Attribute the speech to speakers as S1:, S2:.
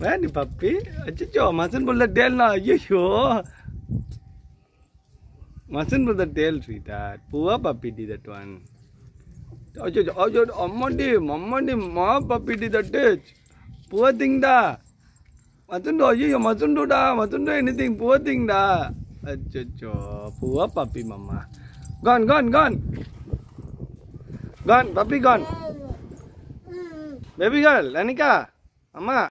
S1: Mana eh, papi? jo, masin bola del na. Iya, ayoyo. masin bola del sweetheart. Poor puppy did that one. Acucu, oh, jo, amma oh, di, mama di, ma di, did that touch. Poor thing da. Masan do ayoyo, iya, iya. masan do da, masan do anything. pua thing da. jo, pua papi mama. Gone, gone, gone. Gone, papi gone. Baby girl, Anika,
S2: Mama.